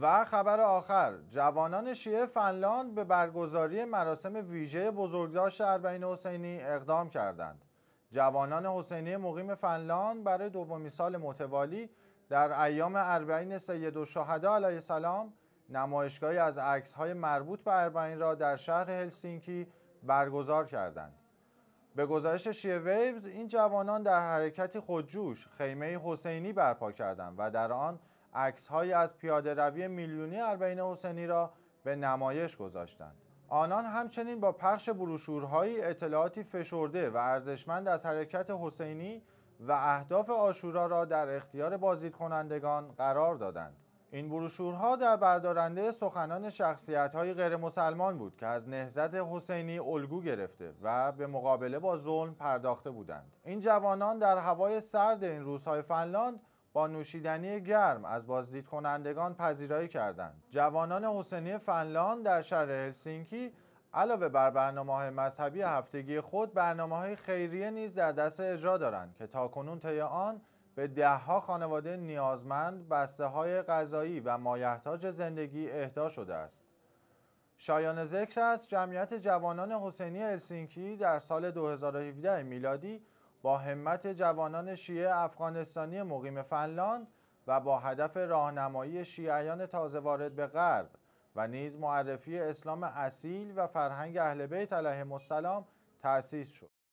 و خبر آخر جوانان شیعه فنلاند به برگزاری مراسم ویژه بزرگداشت اربعین حسینی اقدام کردند جوانان حسینی مقیم فنلاند برای دومین سال متوالی در ایام اربعین سید و علیه السلام نمایشگاهی از های مربوط به اربعین را در شهر هلسینکی برگزار کردند به گزارش شیعه ویوز این جوانان در حرکتی خودجوش خیمه حسینی برپا کردند و در آن عکسهایی از پیاده روی میلیونی اربعین حسینی را به نمایش گذاشتند. آنان همچنین با پخش بروشورهایی اطلاعاتی فشرده و ارزشمند از حرکت حسینی و اهداف آشورا را در اختیار بازدید کنندگان قرار دادند. این بروشورها در بردارنده سخنان شخصیت‌های مسلمان بود که از نهزت حسینی الگو گرفته و به مقابله با ظلم پرداخته بودند. این جوانان در هوای سرد این روزهای فنلاند با نوشیدنی گرم از بازدید کنندگان پذیرایی کردند. جوانان حسینی فنلان در شهر هلسینکی علاوه بر برنامه مذهبی هفتگی خود برنامه های خیریه نیز در دست اجرا دارند که تاکنون طی آن به دهها خانواده نیازمند بسته های غذایی و مایحتاج زندگی اهدا شده است. شایان ذکر است جمعیت جوانان حسینی هلسینکی در سال 2017 میلادی با همت جوانان شیعه افغانستانی مقیم فنلاند و با هدف راهنمایی شیعیان تازه وارد به غرب و نیز معرفی اسلام اصیل و فرهنگ اهل بیت علیهم السلام تأسیس شد